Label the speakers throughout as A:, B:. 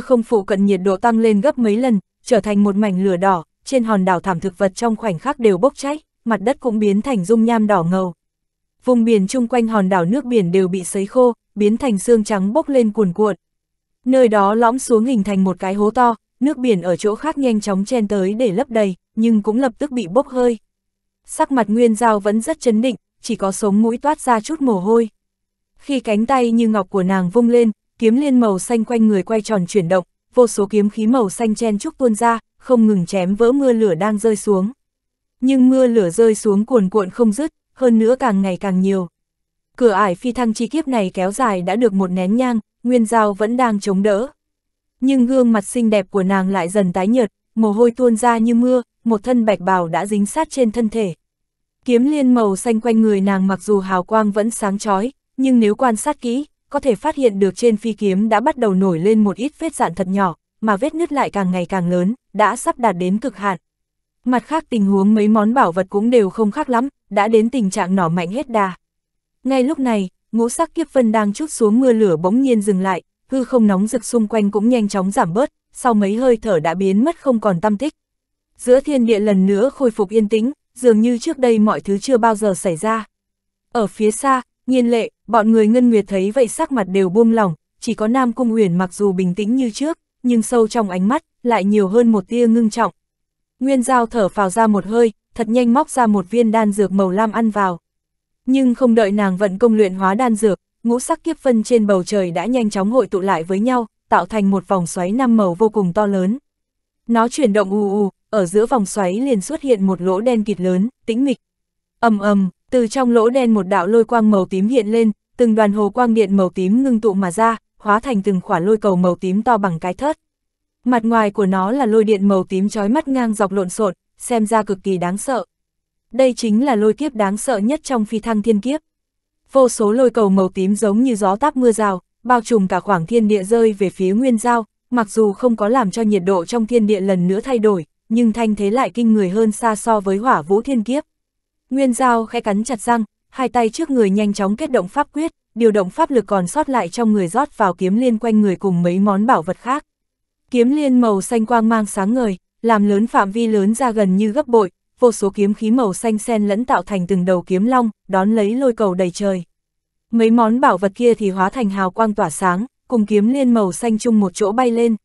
A: không phụ cận nhiệt độ tăng lên gấp mấy lần, trở thành một mảnh lửa đỏ, trên hòn đảo thảm thực vật trong khoảnh khắc đều bốc cháy, mặt đất cũng biến thành dung nham đỏ ngầu. Vùng biển chung quanh hòn đảo nước biển đều bị sấy khô, biến thành xương trắng bốc lên cuồn cuộn. Nơi đó lõm xuống hình thành một cái hố to, nước biển ở chỗ khác nhanh chóng chen tới để lấp đầy, nhưng cũng lập tức bị bốc hơi. Sắc mặt Nguyên Giao vẫn rất chấn định, chỉ có sống mũi toát ra chút mồ hôi. Khi cánh tay như ngọc của nàng vung lên, kiếm liên màu xanh quanh người quay tròn chuyển động, vô số kiếm khí màu xanh chen chúc tuôn ra, không ngừng chém vỡ mưa lửa đang rơi xuống. Nhưng mưa lửa rơi xuống cuồn cuộn không dứt, hơn nữa càng ngày càng nhiều. Cửa ải phi thăng chi kiếp này kéo dài đã được một nén nhang, Nguyên dao vẫn đang chống đỡ. Nhưng gương mặt xinh đẹp của nàng lại dần tái nhợt, mồ hôi tuôn ra như mưa, một thân bạch bào đã dính sát trên thân thể. Kiếm liên màu xanh quanh người nàng mặc dù hào quang vẫn sáng chói, nhưng nếu quan sát kỹ, có thể phát hiện được trên phi kiếm đã bắt đầu nổi lên một ít vết dạn thật nhỏ, mà vết nứt lại càng ngày càng lớn, đã sắp đạt đến cực hạn. Mặt khác tình huống mấy món bảo vật cũng đều không khác lắm, đã đến tình trạng nỏ mạnh hết đà. Ngay lúc này, ngũ sắc kiếp vân đang chút xuống mưa lửa bỗng nhiên dừng lại, hư không nóng rực xung quanh cũng nhanh chóng giảm bớt, sau mấy hơi thở đã biến mất không còn tâm tích. Giữa thiên địa lần nữa khôi phục yên tĩnh, dường như trước đây mọi thứ chưa bao giờ xảy ra. Ở phía xa, Nhiên lệ, bọn người Ngân Nguyệt thấy vậy sắc mặt đều buông lỏng, chỉ có Nam Cung Uyển mặc dù bình tĩnh như trước, nhưng sâu trong ánh mắt lại nhiều hơn một tia ngưng trọng. Nguyên Giao thở phào ra một hơi, thật nhanh móc ra một viên đan dược màu lam ăn vào. Nhưng không đợi nàng vận công luyện hóa đan dược, ngũ sắc kiếp phân trên bầu trời đã nhanh chóng hội tụ lại với nhau, tạo thành một vòng xoáy năm màu vô cùng to lớn. Nó chuyển động ù ù, ở giữa vòng xoáy liền xuất hiện một lỗ đen kịt lớn, tĩnh mịch. Ầm ầm, từ trong lỗ đen một đạo lôi quang màu tím hiện lên, từng đoàn hồ quang điện màu tím ngưng tụ mà ra, hóa thành từng khỏa lôi cầu màu tím to bằng cái thớt. Mặt ngoài của nó là lôi điện màu tím chói mắt ngang dọc lộn xộn, xem ra cực kỳ đáng sợ. Đây chính là lôi kiếp đáng sợ nhất trong phi thăng thiên kiếp. Vô số lôi cầu màu tím giống như gió táp mưa rào, bao trùm cả khoảng thiên địa rơi về phía Nguyên Giao, mặc dù không có làm cho nhiệt độ trong thiên địa lần nữa thay đổi, nhưng thanh thế lại kinh người hơn xa so với hỏa vũ thiên kiếp. Nguyên Giao khẽ cắn chặt răng, hai tay trước người nhanh chóng kết động pháp quyết, điều động pháp lực còn sót lại trong người rót vào kiếm liên quanh người cùng mấy món bảo vật khác. Kiếm liên màu xanh quang mang sáng ngời, làm lớn phạm vi lớn ra gần như gấp bội, vô số kiếm khí màu xanh xen lẫn tạo thành từng đầu kiếm long, đón lấy lôi cầu đầy trời. Mấy món bảo vật kia thì hóa thành hào quang tỏa sáng, cùng kiếm liên màu xanh chung một chỗ bay lên.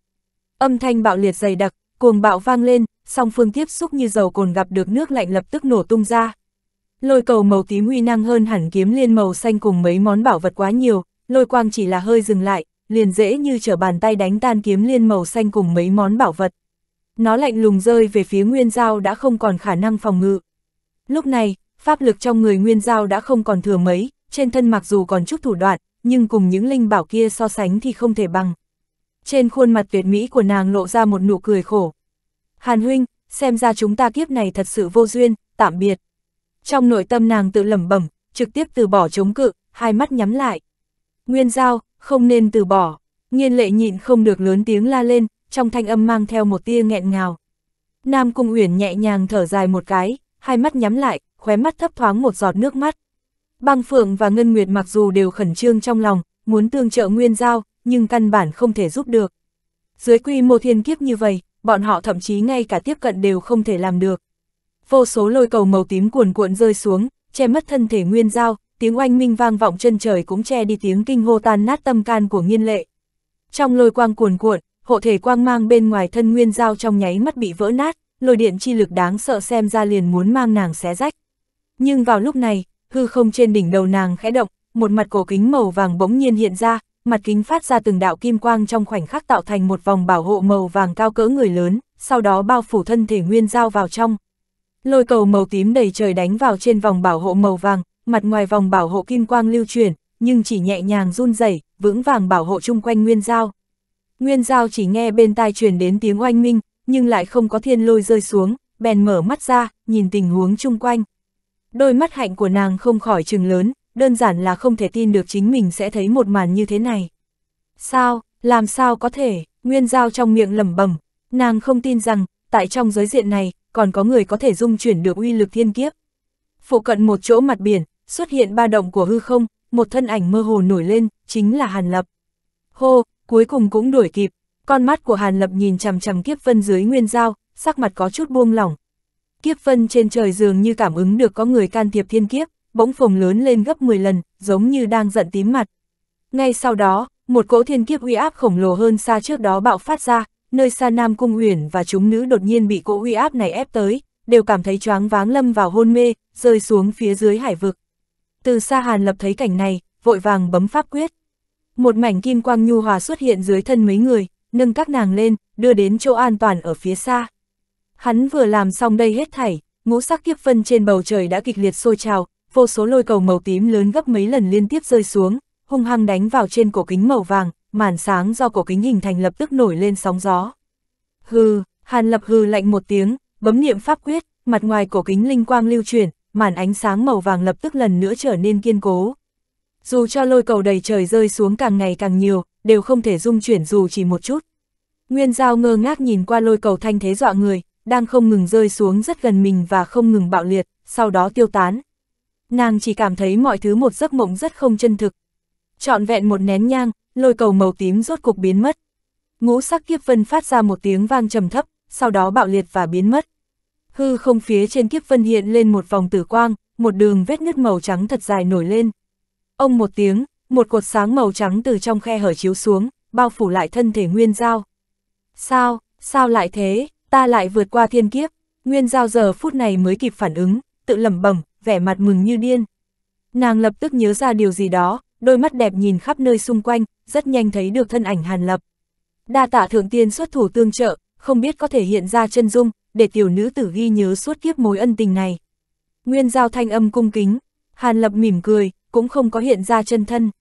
A: Âm thanh bạo liệt dày đặc, cuồng bạo vang lên, song phương tiếp xúc như dầu cồn gặp được nước lạnh lập tức nổ tung ra. Lôi cầu màu tím huy năng hơn hẳn kiếm liên màu xanh cùng mấy món bảo vật quá nhiều, lôi quang chỉ là hơi dừng lại, liền dễ như trở bàn tay đánh tan kiếm liên màu xanh cùng mấy món bảo vật. Nó lạnh lùng rơi về phía Nguyên Giao đã không còn khả năng phòng ngự. Lúc này, pháp lực trong người Nguyên Giao đã không còn thừa mấy, trên thân mặc dù còn chút thủ đoạn, nhưng cùng những linh bảo kia so sánh thì không thể bằng. Trên khuôn mặt tuyệt mỹ của nàng lộ ra một nụ cười khổ. Hàn huynh, xem ra chúng ta kiếp này thật sự vô duyên, tạm biệt trong nội tâm nàng tự lẩm bẩm, trực tiếp từ bỏ chống cự, hai mắt nhắm lại. Nguyên giao, không nên từ bỏ, nghiên lệ nhịn không được lớn tiếng la lên, trong thanh âm mang theo một tia nghẹn ngào. Nam Cung Uyển nhẹ nhàng thở dài một cái, hai mắt nhắm lại, khóe mắt thấp thoáng một giọt nước mắt. Băng Phượng và Ngân Nguyệt mặc dù đều khẩn trương trong lòng, muốn tương trợ Nguyên Giao, nhưng căn bản không thể giúp được. Dưới quy mô thiên kiếp như vậy, bọn họ thậm chí ngay cả tiếp cận đều không thể làm được vô số lôi cầu màu tím cuồn cuộn rơi xuống, che mất thân thể Nguyên Giao, tiếng oanh minh vang vọng chân trời cũng che đi tiếng kinh hô tan nát tâm can của Nghiên Lệ. Trong lôi quang cuồn cuộn, hộ thể quang mang bên ngoài thân Nguyên Giao trong nháy mắt bị vỡ nát, lôi điện chi lực đáng sợ xem ra liền muốn mang nàng xé rách. Nhưng vào lúc này, hư không trên đỉnh đầu nàng khẽ động, một mặt cổ kính màu vàng bỗng nhiên hiện ra, mặt kính phát ra từng đạo kim quang trong khoảnh khắc tạo thành một vòng bảo hộ màu vàng cao cỡ người lớn, sau đó bao phủ thân thể Nguyên Giao vào trong. Lôi cầu màu tím đầy trời đánh vào trên vòng bảo hộ màu vàng, mặt ngoài vòng bảo hộ kim quang lưu chuyển, nhưng chỉ nhẹ nhàng run rẩy, vững vàng bảo hộ chung quanh Nguyên Giao. Nguyên Giao chỉ nghe bên tai truyền đến tiếng oanh minh, nhưng lại không có thiên lôi rơi xuống, bèn mở mắt ra, nhìn tình huống chung quanh. Đôi mắt hạnh của nàng không khỏi trừng lớn, đơn giản là không thể tin được chính mình sẽ thấy một màn như thế này. Sao, làm sao có thể, Nguyên Giao trong miệng lẩm bẩm, nàng không tin rằng, tại trong giới diện này, còn có người có thể dung chuyển được uy lực thiên kiếp. Phụ cận một chỗ mặt biển, xuất hiện ba động của hư không, một thân ảnh mơ hồ nổi lên, chính là Hàn Lập. Hô, cuối cùng cũng đuổi kịp, con mắt của Hàn Lập nhìn chằm chằm kiếp vân dưới nguyên dao, sắc mặt có chút buông lỏng. Kiếp vân trên trời dường như cảm ứng được có người can thiệp thiên kiếp, bỗng phồng lớn lên gấp 10 lần, giống như đang giận tím mặt. Ngay sau đó, một cỗ thiên kiếp uy áp khổng lồ hơn xa trước đó bạo phát ra, nơi xa Nam Cung Uyển và chúng nữ đột nhiên bị cỗ uy áp này ép tới, đều cảm thấy choáng váng lâm vào hôn mê, rơi xuống phía dưới hải vực. Từ xa Hàn Lập thấy cảnh này, vội vàng bấm pháp quyết. Một mảnh kim quang nhu hòa xuất hiện dưới thân mấy người, nâng các nàng lên, đưa đến chỗ an toàn ở phía xa. Hắn vừa làm xong đây hết thảy, ngũ sắc kiếp phân trên bầu trời đã kịch liệt sôi trào, vô số lôi cầu màu tím lớn gấp mấy lần liên tiếp rơi xuống, hung hăng đánh vào trên cổ kính màu vàng, màn sáng do cổ kính hình thành lập tức nổi lên sóng gió. Hừ, Hàn Lập hừ lạnh một tiếng, bấm niệm pháp quyết, mặt ngoài cổ kính linh quang lưu chuyển, màn ánh sáng màu vàng lập tức lần nữa trở nên kiên cố. Dù cho lôi cầu đầy trời rơi xuống càng ngày càng nhiều, đều không thể dung chuyển dù chỉ một chút. Nguyên Giao ngơ ngác nhìn qua lôi cầu thanh thế dọa người, đang không ngừng rơi xuống rất gần mình và không ngừng bạo liệt, sau đó tiêu tán. Nàng chỉ cảm thấy mọi thứ một giấc mộng rất không chân thực. Chọn vẹn một nén nhang, lôi cầu màu tím rốt cục biến mất. Ngũ sắc kiếp vân phát ra một tiếng vang trầm thấp, sau đó bạo liệt và biến mất. Hư không phía trên kiếp vân hiện lên một vòng tử quang, một đường vết nứt màu trắng thật dài nổi lên. Ông một tiếng, một cột sáng màu trắng từ trong khe hở chiếu xuống, bao phủ lại thân thể Nguyên Giao. Sao, sao lại thế, ta lại vượt qua thiên kiếp, Nguyên Giao giờ phút này mới kịp phản ứng, tự lẩm bẩm, vẻ mặt mừng như điên. Nàng lập tức nhớ ra điều gì đó, đôi mắt đẹp nhìn khắp nơi xung quanh, rất nhanh thấy được thân ảnh Hàn Lập. Đa tạ thượng tiên xuất thủ tương trợ, không biết có thể hiện ra chân dung, để tiểu nữ tử ghi nhớ suốt kiếp mối ân tình này. Nguyên giao thanh âm cung kính, Hàn Lập mỉm cười, cũng không có hiện ra chân thân.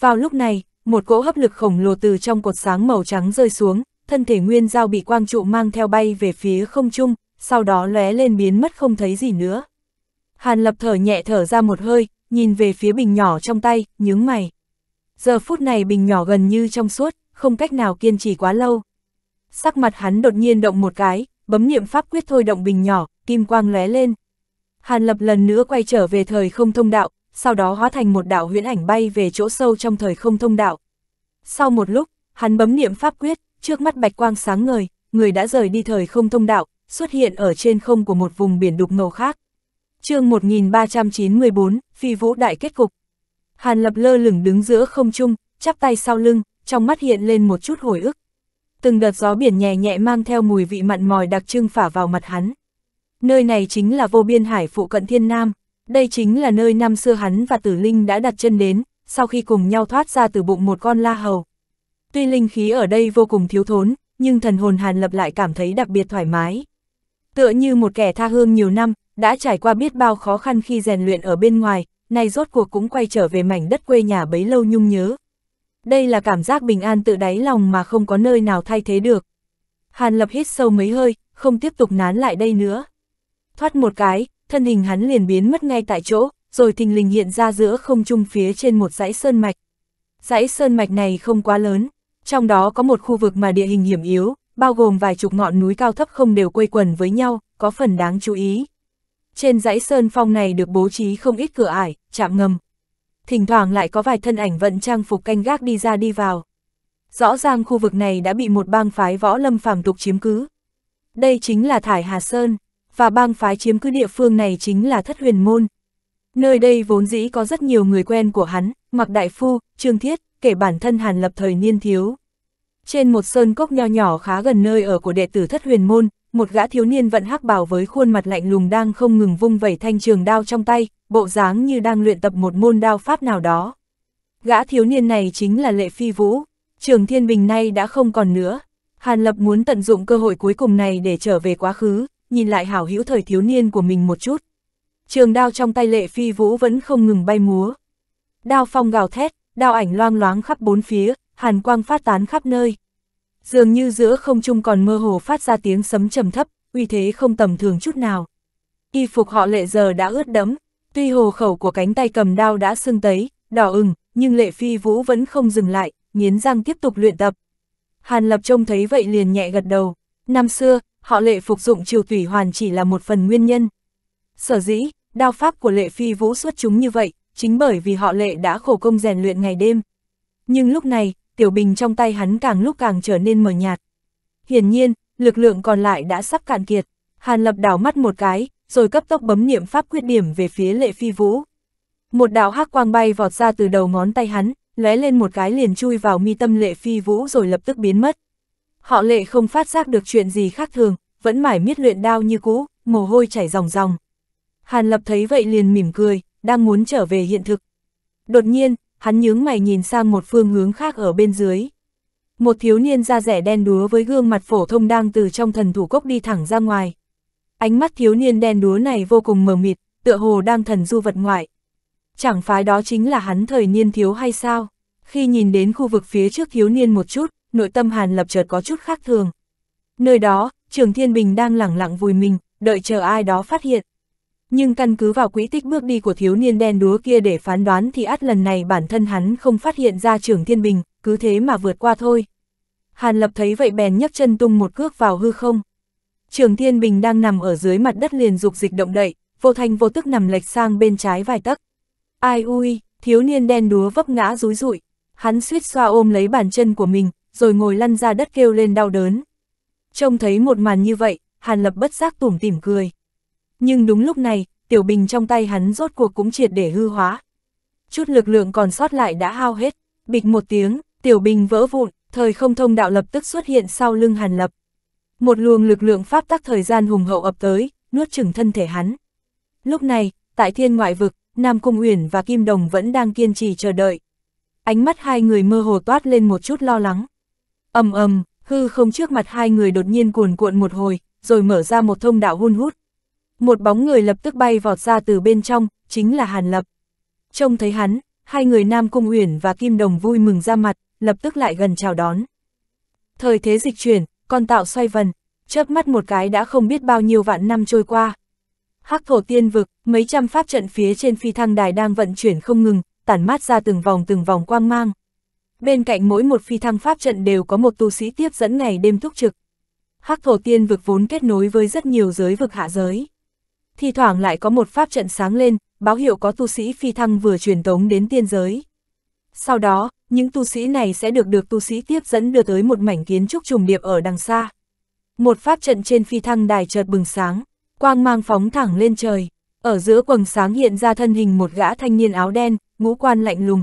A: Vào lúc này, một cỗ hấp lực khổng lồ từ trong cột sáng màu trắng rơi xuống, thân thể Nguyên Giao bị quang trụ mang theo bay về phía không trung, sau đó lóe lên biến mất không thấy gì nữa. Hàn Lập thở nhẹ thở ra một hơi, nhìn về phía bình nhỏ trong tay, nhướng mày. Giờ phút này bình nhỏ gần như trong suốt, không cách nào kiên trì quá lâu. Sắc mặt hắn đột nhiên động một cái, bấm niệm pháp quyết thôi động bình nhỏ, kim quang lóe lên. Hàn Lập lần nữa quay trở về thời không thông đạo, sau đó hóa thành một đạo huyễn ảnh bay về chỗ sâu trong thời không thông đạo. Sau một lúc, hắn bấm niệm pháp quyết, trước mắt bạch quang sáng ngời, người đã rời đi thời không thông đạo, xuất hiện ở trên không của một vùng biển đục ngầu khác chương 1394, phi vũ đại kết cục. Hàn lập lơ lửng đứng giữa không trung, chắp tay sau lưng, trong mắt hiện lên một chút hồi ức. Từng đợt gió biển nhẹ nhẹ mang theo mùi vị mặn mòi đặc trưng phả vào mặt hắn. Nơi này chính là vô biên hải phụ cận thiên nam, đây chính là nơi năm xưa hắn và tử linh đã đặt chân đến, sau khi cùng nhau thoát ra từ bụng một con la hầu. Tuy linh khí ở đây vô cùng thiếu thốn, nhưng thần hồn Hàn Lập lại cảm thấy đặc biệt thoải mái. Tựa như một kẻ tha hương nhiều năm, đã trải qua biết bao khó khăn khi rèn luyện ở bên ngoài, nay rốt cuộc cũng quay trở về mảnh đất quê nhà bấy lâu nhung nhớ. Đây là cảm giác bình an tự đáy lòng mà không có nơi nào thay thế được. Hàn Lập hít sâu mấy hơi, không tiếp tục nán lại đây nữa. Thoát một cái, thân hình hắn liền biến mất ngay tại chỗ, rồi thình lình hiện ra giữa không trung phía trên một dãy sơn mạch. Dãy sơn mạch này không quá lớn, trong đó có một khu vực mà địa hình hiểm yếu, bao gồm vài chục ngọn núi cao thấp không đều quây quần với nhau, có phần đáng chú ý. Trên dãy sơn phong này được bố trí không ít cửa ải, chạm ngầm. Thỉnh thoảng lại có vài thân ảnh vận trang phục canh gác đi ra đi vào. Rõ ràng khu vực này đã bị một bang phái võ lâm phàm tục chiếm cứ. Đây chính là Thải Hà Sơn, và bang phái chiếm cứ địa phương này chính là Thất Huyền Môn. Nơi đây vốn dĩ có rất nhiều người quen của hắn, mặc đại phu, trương thiết, kể bản thân hàn lập thời niên thiếu. Trên một sơn cốc nho nhỏ khá gần nơi ở của đệ tử Thất Huyền Môn, một gã thiếu niên vận hắc bảo với khuôn mặt lạnh lùng đang không ngừng vung vẩy thanh trường đao trong tay, bộ dáng như đang luyện tập một môn đao pháp nào đó. Gã thiếu niên này chính là Lệ Phi Vũ, trường thiên bình nay đã không còn nữa. Hàn Lập muốn tận dụng cơ hội cuối cùng này để trở về quá khứ, nhìn lại hảo hữu thời thiếu niên của mình một chút. Trường đao trong tay Lệ Phi Vũ vẫn không ngừng bay múa. Đao phong gào thét, đao ảnh loang loáng khắp bốn phía, hàn quang phát tán khắp nơi dường như giữa không trung còn mơ hồ phát ra tiếng sấm trầm thấp, uy thế không tầm thường chút nào. Y phục họ lệ giờ đã ướt đẫm, tuy hồ khẩu của cánh tay cầm đao đã sưng tấy, đỏ ửng, nhưng lệ phi vũ vẫn không dừng lại, nghiến răng tiếp tục luyện tập. Hàn Lập trông thấy vậy liền nhẹ gật đầu. Năm xưa, họ lệ phục dụng triều thủy hoàn chỉ là một phần nguyên nhân. Sở dĩ, đao pháp của lệ phi vũ xuất chúng như vậy, chính bởi vì họ lệ đã khổ công rèn luyện ngày đêm. Nhưng lúc này, tiểu bình trong tay hắn càng lúc càng trở nên mờ nhạt. Hiển nhiên, lực lượng còn lại đã sắp cạn kiệt, Hàn Lập đảo mắt một cái, rồi cấp tốc bấm niệm pháp quyết điểm về phía lệ phi vũ. Một đạo hắc quang bay vọt ra từ đầu ngón tay hắn, lóe lên một cái liền chui vào mi tâm lệ phi vũ rồi lập tức biến mất. Họ lệ không phát giác được chuyện gì khác thường, vẫn mải miết luyện đao như cũ, mồ hôi chảy ròng ròng. Hàn Lập thấy vậy liền mỉm cười, đang muốn trở về hiện thực. Đột nhiên, hắn nhướng mày nhìn sang một phương hướng khác ở bên dưới. Một thiếu niên da rẻ đen đúa với gương mặt phổ thông đang từ trong thần thủ cốc đi thẳng ra ngoài. Ánh mắt thiếu niên đen đúa này vô cùng mờ mịt, tựa hồ đang thần du vật ngoại. Chẳng phái đó chính là hắn thời niên thiếu hay sao? Khi nhìn đến khu vực phía trước thiếu niên một chút, nội tâm Hàn Lập chợt có chút khác thường. Nơi đó, Trường Thiên Bình đang lẳng lặng vùi mình, đợi chờ ai đó phát hiện nhưng căn cứ vào quỹ tích bước đi của thiếu niên đen đúa kia để phán đoán thì át lần này bản thân hắn không phát hiện ra trường thiên bình, cứ thế mà vượt qua thôi. Hàn lập thấy vậy bèn nhấc chân tung một cước vào hư không. Trường thiên bình đang nằm ở dưới mặt đất liền dục dịch động đậy, vô thanh vô tức nằm lệch sang bên trái vài tấc. Ai ui, thiếu niên đen đúa vấp ngã rúi rụi, hắn suýt xoa ôm lấy bàn chân của mình, rồi ngồi lăn ra đất kêu lên đau đớn. Trông thấy một màn như vậy, Hàn lập bất giác tủm tỉm cười. Nhưng đúng lúc này, tiểu bình trong tay hắn rốt cuộc cũng triệt để hư hóa. Chút lực lượng còn sót lại đã hao hết, bịch một tiếng, tiểu bình vỡ vụn, thời không thông đạo lập tức xuất hiện sau lưng hàn lập. Một luồng lực lượng pháp tắc thời gian hùng hậu ập tới, nuốt chửng thân thể hắn. Lúc này, tại thiên ngoại vực, Nam Cung Uyển và Kim Đồng vẫn đang kiên trì chờ đợi. Ánh mắt hai người mơ hồ toát lên một chút lo lắng. ầm ầm, hư không trước mặt hai người đột nhiên cuồn cuộn một hồi, rồi mở ra một thông đạo hun hút, một bóng người lập tức bay vọt ra từ bên trong, chính là Hàn Lập. Trông thấy hắn, hai người Nam Cung Uyển và Kim Đồng vui mừng ra mặt, lập tức lại gần chào đón. Thời thế dịch chuyển, con tạo xoay vần, chớp mắt một cái đã không biết bao nhiêu vạn năm trôi qua. Hắc thổ tiên vực, mấy trăm pháp trận phía trên phi thăng đài đang vận chuyển không ngừng, tản mát ra từng vòng từng vòng quang mang. Bên cạnh mỗi một phi thăng pháp trận đều có một tu sĩ tiếp dẫn ngày đêm thúc trực. Hắc thổ tiên vực vốn kết nối với rất nhiều giới vực hạ giới thi thoảng lại có một pháp trận sáng lên, báo hiệu có tu sĩ phi thăng vừa truyền tống đến tiên giới. Sau đó, những tu sĩ này sẽ được được tu sĩ tiếp dẫn đưa tới một mảnh kiến trúc trùng điệp ở đằng xa. Một pháp trận trên phi thăng đài chợt bừng sáng, quang mang phóng thẳng lên trời, ở giữa quầng sáng hiện ra thân hình một gã thanh niên áo đen, ngũ quan lạnh lùng.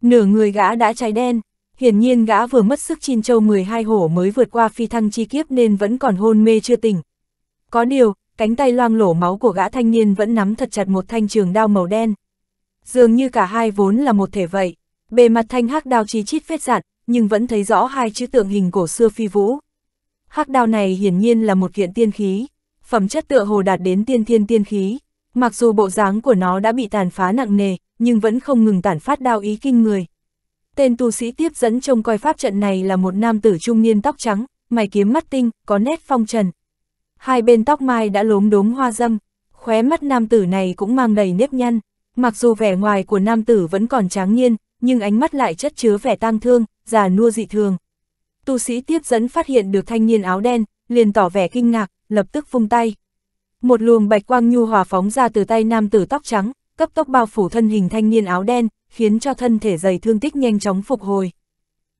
A: Nửa người gã đã cháy đen, hiển nhiên gã vừa mất sức chin châu 12 hổ mới vượt qua phi thăng chi kiếp nên vẫn còn hôn mê chưa tỉnh. Có điều, cánh tay loang lổ máu của gã thanh niên vẫn nắm thật chặt một thanh trường đao màu đen. Dường như cả hai vốn là một thể vậy, bề mặt thanh hắc đao chi chít phết dạn nhưng vẫn thấy rõ hai chữ tượng hình cổ xưa phi vũ. Hắc đao này hiển nhiên là một kiện tiên khí, phẩm chất tựa hồ đạt đến tiên thiên tiên khí, mặc dù bộ dáng của nó đã bị tàn phá nặng nề, nhưng vẫn không ngừng tản phát đao ý kinh người. Tên tu sĩ tiếp dẫn trông coi pháp trận này là một nam tử trung niên tóc trắng, mày kiếm mắt tinh, có nét phong trần, hai bên tóc mai đã lốm đốm hoa dâm, khóe mắt nam tử này cũng mang đầy nếp nhăn, mặc dù vẻ ngoài của nam tử vẫn còn tráng nhiên, nhưng ánh mắt lại chất chứa vẻ tang thương, già nua dị thường. Tu sĩ tiếp dẫn phát hiện được thanh niên áo đen, liền tỏ vẻ kinh ngạc, lập tức vung tay. Một luồng bạch quang nhu hòa phóng ra từ tay nam tử tóc trắng, cấp tốc bao phủ thân hình thanh niên áo đen, khiến cho thân thể dày thương tích nhanh chóng phục hồi.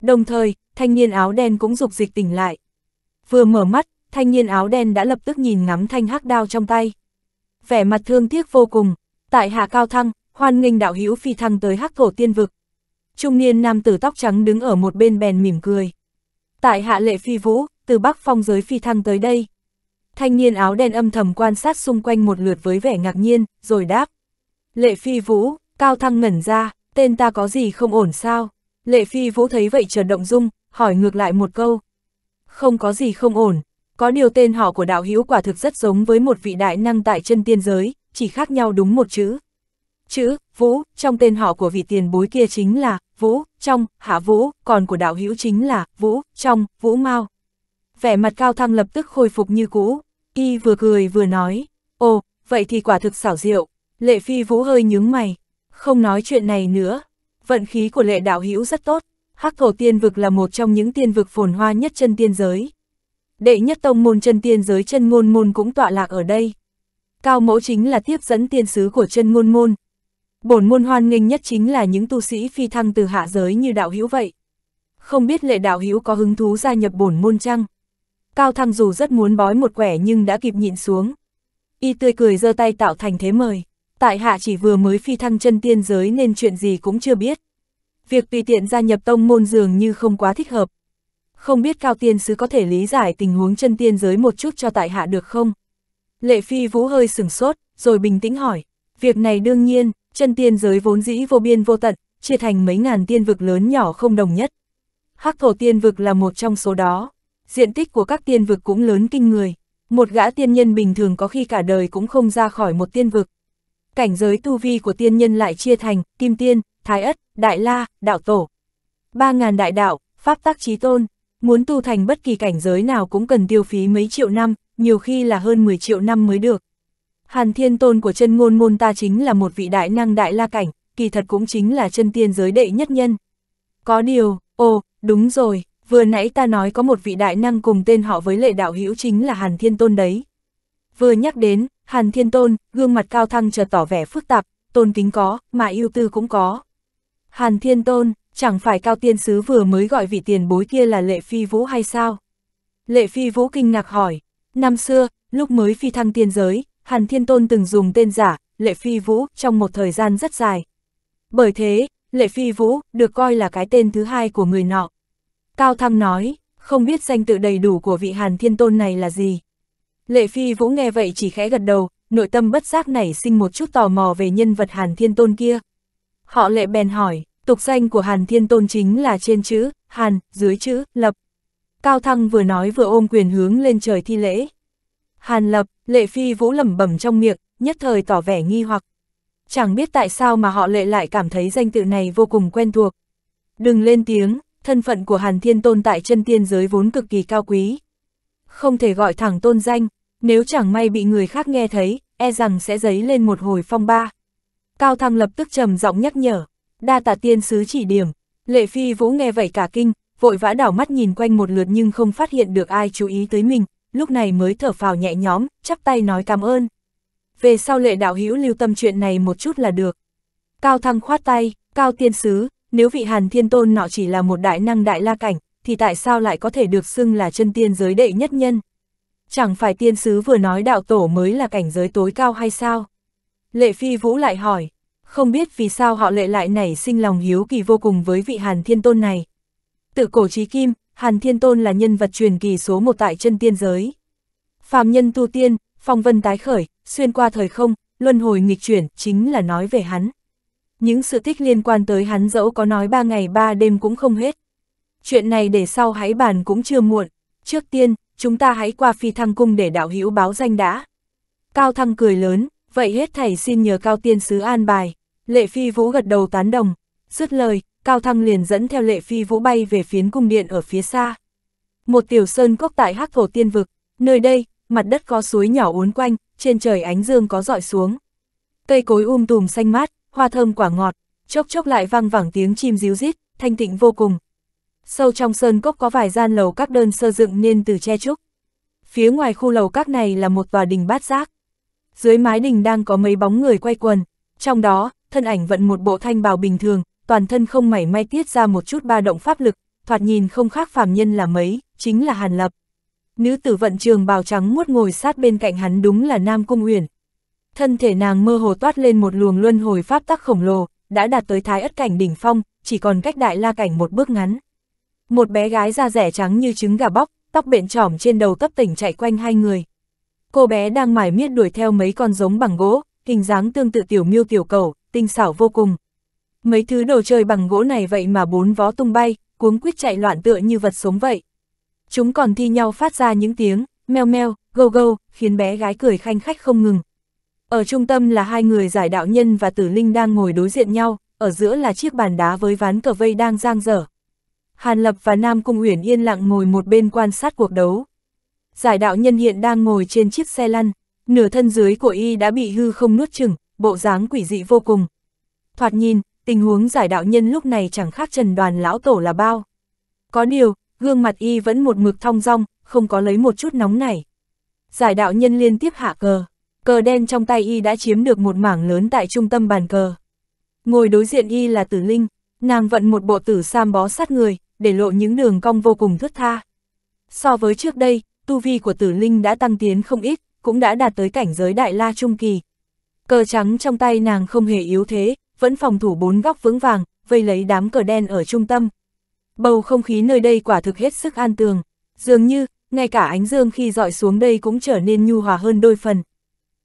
A: Đồng thời, thanh niên áo đen cũng dục dịch tỉnh lại. Vừa mở mắt, thanh niên áo đen đã lập tức nhìn ngắm thanh hắc đao trong tay. Vẻ mặt thương tiếc vô cùng, tại hạ cao thăng, hoan nghênh đạo hữu phi thăng tới hắc thổ tiên vực. Trung niên nam tử tóc trắng đứng ở một bên bèn mỉm cười. Tại hạ lệ phi vũ, từ bắc phong giới phi thăng tới đây. Thanh niên áo đen âm thầm quan sát xung quanh một lượt với vẻ ngạc nhiên, rồi đáp. Lệ phi vũ, cao thăng ngẩn ra, tên ta có gì không ổn sao? Lệ phi vũ thấy vậy chợt động dung, hỏi ngược lại một câu. Không có gì không ổn, có điều tên họ của đạo hữu quả thực rất giống với một vị đại năng tại chân tiên giới, chỉ khác nhau đúng một chữ. Chữ, Vũ, trong tên họ của vị tiền bối kia chính là Vũ, trong, Hạ Vũ, còn của đạo hữu chính là Vũ, trong, Vũ Mao. Vẻ mặt cao thăng lập tức khôi phục như cũ, y vừa cười vừa nói, ồ, vậy thì quả thực xảo diệu, lệ phi Vũ hơi nhướng mày, không nói chuyện này nữa. Vận khí của lệ đạo hữu rất tốt, hắc thổ tiên vực là một trong những tiên vực phồn hoa nhất chân tiên giới đệ nhất tông môn chân tiên giới chân ngôn môn cũng tọa lạc ở đây. Cao mẫu chính là tiếp dẫn tiên sứ của chân ngôn môn. Bổn môn hoan nghênh nhất chính là những tu sĩ phi thăng từ hạ giới như đạo hữu vậy. Không biết lệ đạo hữu có hứng thú gia nhập bổn môn chăng? Cao thăng dù rất muốn bói một quẻ nhưng đã kịp nhịn xuống. Y tươi cười giơ tay tạo thành thế mời. Tại hạ chỉ vừa mới phi thăng chân tiên giới nên chuyện gì cũng chưa biết. Việc tùy tiện gia nhập tông môn dường như không quá thích hợp không biết Cao Tiên Sứ có thể lý giải tình huống chân tiên giới một chút cho tại hạ được không? Lệ Phi Vũ hơi sừng sốt, rồi bình tĩnh hỏi, việc này đương nhiên, chân tiên giới vốn dĩ vô biên vô tận, chia thành mấy ngàn tiên vực lớn nhỏ không đồng nhất. Hắc thổ tiên vực là một trong số đó, diện tích của các tiên vực cũng lớn kinh người, một gã tiên nhân bình thường có khi cả đời cũng không ra khỏi một tiên vực. Cảnh giới tu vi của tiên nhân lại chia thành kim tiên, thái ất, đại la, đạo tổ. ba ngàn đại đạo, pháp tác trí tôn, Muốn tu thành bất kỳ cảnh giới nào cũng cần tiêu phí mấy triệu năm, nhiều khi là hơn 10 triệu năm mới được. Hàn Thiên Tôn của chân ngôn môn ta chính là một vị đại năng đại la cảnh, kỳ thật cũng chính là chân tiên giới đệ nhất nhân. Có điều, ồ, đúng rồi, vừa nãy ta nói có một vị đại năng cùng tên họ với lệ đạo hữu chính là Hàn Thiên Tôn đấy. Vừa nhắc đến, Hàn Thiên Tôn, gương mặt cao thăng chợt tỏ vẻ phức tạp, tôn kính có, mà yêu tư cũng có. Hàn Thiên Tôn, chẳng phải cao tiên sứ vừa mới gọi vị tiền bối kia là lệ phi vũ hay sao? Lệ phi vũ kinh ngạc hỏi, năm xưa, lúc mới phi thăng tiên giới, Hàn Thiên Tôn từng dùng tên giả, lệ phi vũ, trong một thời gian rất dài. Bởi thế, lệ phi vũ, được coi là cái tên thứ hai của người nọ. Cao Thăng nói, không biết danh tự đầy đủ của vị Hàn Thiên Tôn này là gì. Lệ phi vũ nghe vậy chỉ khẽ gật đầu, nội tâm bất giác nảy sinh một chút tò mò về nhân vật Hàn Thiên Tôn kia. Họ lệ bèn hỏi, Tục danh của Hàn Thiên Tôn chính là trên chữ, Hàn, dưới chữ, Lập. Cao Thăng vừa nói vừa ôm quyền hướng lên trời thi lễ. Hàn Lập, Lệ Phi Vũ lẩm bẩm trong miệng, nhất thời tỏ vẻ nghi hoặc. Chẳng biết tại sao mà họ Lệ lại cảm thấy danh tự này vô cùng quen thuộc. Đừng lên tiếng, thân phận của Hàn Thiên Tôn tại chân tiên giới vốn cực kỳ cao quý. Không thể gọi thẳng tôn danh, nếu chẳng may bị người khác nghe thấy, e rằng sẽ dấy lên một hồi phong ba. Cao Thăng lập tức trầm giọng nhắc nhở đa tạ tiên sứ chỉ điểm. Lệ Phi Vũ nghe vậy cả kinh, vội vã đảo mắt nhìn quanh một lượt nhưng không phát hiện được ai chú ý tới mình, lúc này mới thở phào nhẹ nhõm, chắp tay nói cảm ơn. Về sau lệ đạo hữu lưu tâm chuyện này một chút là được. Cao Thăng khoát tay, Cao Tiên Sứ, nếu vị Hàn Thiên Tôn nọ chỉ là một đại năng đại la cảnh, thì tại sao lại có thể được xưng là chân tiên giới đệ nhất nhân? Chẳng phải tiên sứ vừa nói đạo tổ mới là cảnh giới tối cao hay sao? Lệ Phi Vũ lại hỏi, không biết vì sao họ lệ lại nảy sinh lòng hiếu kỳ vô cùng với vị Hàn Thiên Tôn này. Tự cổ trí kim, Hàn Thiên Tôn là nhân vật truyền kỳ số một tại chân tiên giới. Phàm nhân tu tiên, phong vân tái khởi, xuyên qua thời không, luân hồi nghịch chuyển, chính là nói về hắn. Những sự tích liên quan tới hắn dẫu có nói ba ngày ba đêm cũng không hết. Chuyện này để sau hãy bàn cũng chưa muộn. Trước tiên, chúng ta hãy qua phi thăng cung để đạo hữu báo danh đã. Cao thăng cười lớn, vậy hết thầy xin nhờ cao tiên sứ an bài. Lệ Phi Vũ gật đầu tán đồng, dứt lời, Cao Thăng liền dẫn theo Lệ Phi Vũ bay về phiến cung điện ở phía xa. Một tiểu sơn cốc tại hắc thổ tiên vực, nơi đây, mặt đất có suối nhỏ uốn quanh, trên trời ánh dương có dọi xuống. Cây cối um tùm xanh mát, hoa thơm quả ngọt, chốc chốc lại vang vẳng tiếng chim ríu rít, thanh tịnh vô cùng. Sâu trong sơn cốc có vài gian lầu các đơn sơ dựng nên từ che trúc. Phía ngoài khu lầu các này là một tòa đình bát giác. Dưới mái đình đang có mấy bóng người quay quần, trong đó, thân ảnh vận một bộ thanh bào bình thường, toàn thân không mảy may tiết ra một chút ba động pháp lực, thoạt nhìn không khác phàm nhân là mấy, chính là Hàn Lập. Nữ tử vận trường bào trắng muốt ngồi sát bên cạnh hắn đúng là Nam Cung Uyển. Thân thể nàng mơ hồ toát lên một luồng luân hồi pháp tắc khổng lồ, đã đạt tới thái ất cảnh đỉnh phong, chỉ còn cách đại la cảnh một bước ngắn. Một bé gái da rẻ trắng như trứng gà bóc, tóc bện trỏm trên đầu tấp tỉnh chạy quanh hai người. Cô bé đang mải miết đuổi theo mấy con giống bằng gỗ, hình dáng tương tự tiểu miêu tiểu cầu, tinh xảo vô cùng. Mấy thứ đồ chơi bằng gỗ này vậy mà bốn vó tung bay, cuống quýt chạy loạn tựa như vật sống vậy. Chúng còn thi nhau phát ra những tiếng, meo meo, gâu gâu, khiến bé gái cười khanh khách không ngừng. Ở trung tâm là hai người giải đạo nhân và tử linh đang ngồi đối diện nhau, ở giữa là chiếc bàn đá với ván cờ vây đang giang dở. Hàn Lập và Nam Cung Uyển yên lặng ngồi một bên quan sát cuộc đấu. Giải đạo nhân hiện đang ngồi trên chiếc xe lăn, nửa thân dưới của y đã bị hư không nuốt chừng, bộ dáng quỷ dị vô cùng. Thoạt nhìn, tình huống giải đạo nhân lúc này chẳng khác trần đoàn lão tổ là bao. Có điều, gương mặt y vẫn một mực thong dong, không có lấy một chút nóng này. Giải đạo nhân liên tiếp hạ cờ, cờ đen trong tay y đã chiếm được một mảng lớn tại trung tâm bàn cờ. Ngồi đối diện y là tử linh, nàng vận một bộ tử sam bó sát người, để lộ những đường cong vô cùng thướt tha. So với trước đây, tu vi của tử linh đã tăng tiến không ít, cũng đã đạt tới cảnh giới đại la trung kỳ, Cờ trắng trong tay nàng không hề yếu thế, vẫn phòng thủ bốn góc vững vàng, vây lấy đám cờ đen ở trung tâm. Bầu không khí nơi đây quả thực hết sức an tường, dường như, ngay cả ánh dương khi dọi xuống đây cũng trở nên nhu hòa hơn đôi phần.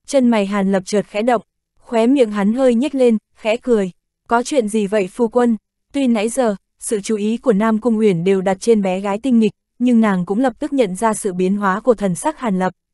A: Chân mày hàn lập chợt khẽ động, khóe miệng hắn hơi nhếch lên, khẽ cười. Có chuyện gì vậy phu quân? Tuy nãy giờ, sự chú ý của Nam Cung Uyển đều đặt trên bé gái tinh nghịch, nhưng nàng cũng lập tức nhận ra sự biến hóa của thần sắc hàn lập.